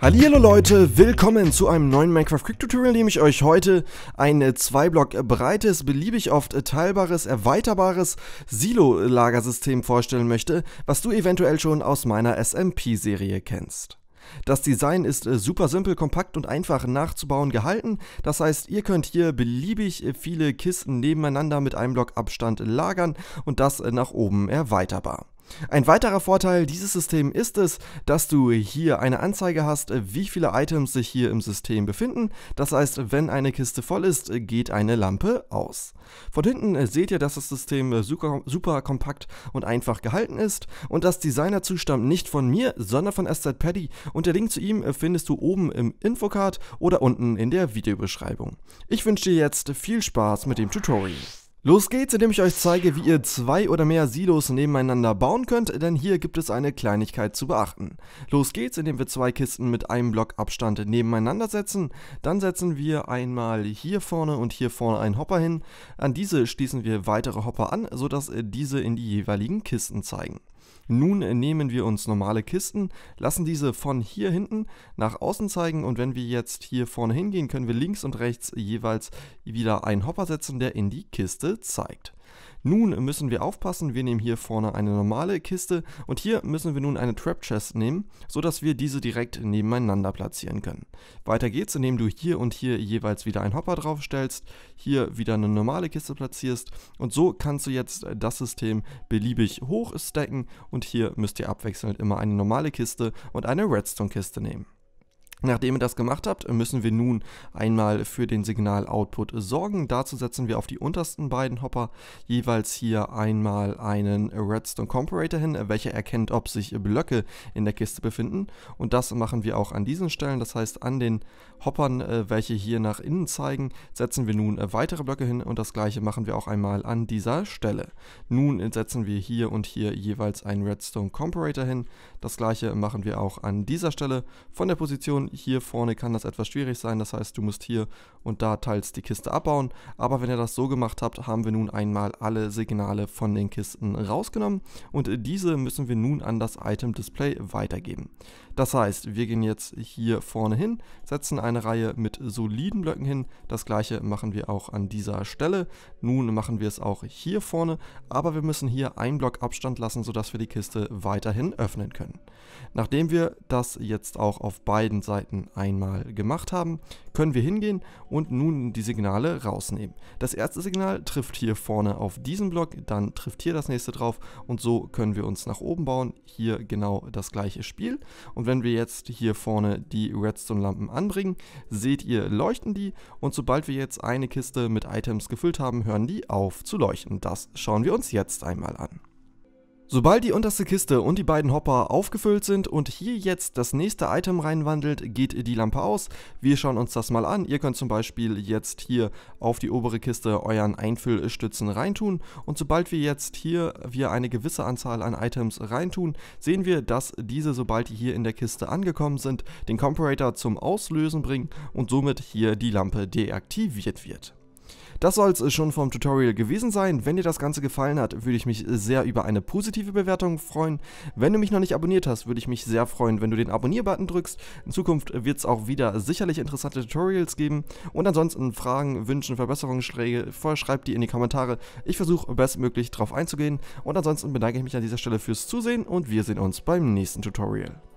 Hallo Leute, willkommen zu einem neuen Minecraft Quick Tutorial, dem ich euch heute ein 2 Block breites, beliebig oft teilbares, erweiterbares Silo-Lagersystem vorstellen möchte, was du eventuell schon aus meiner SMP-Serie kennst. Das Design ist äh, super simpel, kompakt und einfach nachzubauen gehalten. Das heißt, ihr könnt hier beliebig äh, viele Kisten nebeneinander mit einem Block Abstand lagern und das äh, nach oben erweiterbar. Ein weiterer Vorteil dieses Systems ist es, dass du hier eine Anzeige hast, wie viele Items sich hier im System befinden. Das heißt, wenn eine Kiste voll ist, geht eine Lampe aus. Von hinten äh, seht ihr, dass das System äh, super, super kompakt und einfach gehalten ist und das Designerzug stammt nicht von mir, sondern von SZ Paddy und der Link zu ihm äh, findest du oben im Infocard oder unten in der Videobeschreibung. Ich wünsche dir jetzt viel Spaß mit dem Tutorial. Los geht's, indem ich euch zeige, wie ihr zwei oder mehr Silos nebeneinander bauen könnt, denn hier gibt es eine Kleinigkeit zu beachten. Los geht's, indem wir zwei Kisten mit einem Block Abstand nebeneinander setzen, dann setzen wir einmal hier vorne und hier vorne einen Hopper hin, an diese schließen wir weitere Hopper an, sodass äh, diese in die jeweiligen Kisten zeigen. Nun nehmen wir uns normale Kisten, lassen diese von hier hinten nach außen zeigen und wenn wir jetzt hier vorne hingehen, können wir links und rechts jeweils wieder einen Hopper setzen, der in die Kiste zeigt. Nun müssen wir aufpassen, wir nehmen hier vorne eine normale Kiste und hier müssen wir nun eine Trap Chest nehmen, sodass wir diese direkt nebeneinander platzieren können. Weiter geht's, indem du hier und hier jeweils wieder einen Hopper draufstellst, hier wieder eine normale Kiste platzierst und so kannst du jetzt das System beliebig hoch stacken und hier müsst ihr abwechselnd immer eine normale Kiste und eine Redstone Kiste nehmen. Nachdem ihr das gemacht habt, müssen wir nun einmal für den Signal-Output sorgen. Dazu setzen wir auf die untersten beiden Hopper jeweils hier einmal einen Redstone Comparator hin, welcher erkennt, ob sich Blöcke in der Kiste befinden. Und das machen wir auch an diesen Stellen. Das heißt, an den Hoppern, äh, welche hier nach innen zeigen, setzen wir nun äh, weitere Blöcke hin und das gleiche machen wir auch einmal an dieser Stelle. Nun setzen wir hier und hier jeweils einen Redstone Comparator hin. Das gleiche machen wir auch an dieser Stelle von der Position hier vorne kann das etwas schwierig sein, das heißt du musst hier und da teils die Kiste abbauen. Aber wenn ihr das so gemacht habt, haben wir nun einmal alle Signale von den Kisten rausgenommen und diese müssen wir nun an das Item-Display weitergeben. Das heißt, wir gehen jetzt hier vorne hin, setzen eine Reihe mit soliden Blöcken hin. Das gleiche machen wir auch an dieser Stelle. Nun machen wir es auch hier vorne, aber wir müssen hier einen Block Abstand lassen, sodass wir die Kiste weiterhin öffnen können. Nachdem wir das jetzt auch auf beiden Seiten Seiten einmal gemacht haben, können wir hingehen und nun die Signale rausnehmen. Das erste Signal trifft hier vorne auf diesen Block, dann trifft hier das nächste drauf und so können wir uns nach oben bauen. Hier genau das gleiche Spiel. Und wenn wir jetzt hier vorne die Redstone-Lampen anbringen, seht ihr, leuchten die und sobald wir jetzt eine Kiste mit Items gefüllt haben, hören die auf zu leuchten. Das schauen wir uns jetzt einmal an. Sobald die unterste Kiste und die beiden Hopper aufgefüllt sind und hier jetzt das nächste Item reinwandelt, geht die Lampe aus. Wir schauen uns das mal an. Ihr könnt zum Beispiel jetzt hier auf die obere Kiste euren Einfüllstützen reintun und sobald wir jetzt hier wir eine gewisse Anzahl an Items reintun, sehen wir, dass diese, sobald die hier in der Kiste angekommen sind, den Comparator zum Auslösen bringen und somit hier die Lampe deaktiviert wird. Das soll es äh, schon vom Tutorial gewesen sein. Wenn dir das Ganze gefallen hat, würde ich mich äh, sehr über eine positive Bewertung freuen. Wenn du mich noch nicht abonniert hast, würde ich mich sehr freuen, wenn du den Abonnier-Button drückst. In Zukunft äh, wird es auch wieder sicherlich interessante Tutorials geben. Und ansonsten Fragen, Wünschen, Verbesserungsschläge, schreib die in die Kommentare. Ich versuche bestmöglich darauf einzugehen. Und ansonsten bedanke ich mich an dieser Stelle fürs Zusehen und wir sehen uns beim nächsten Tutorial.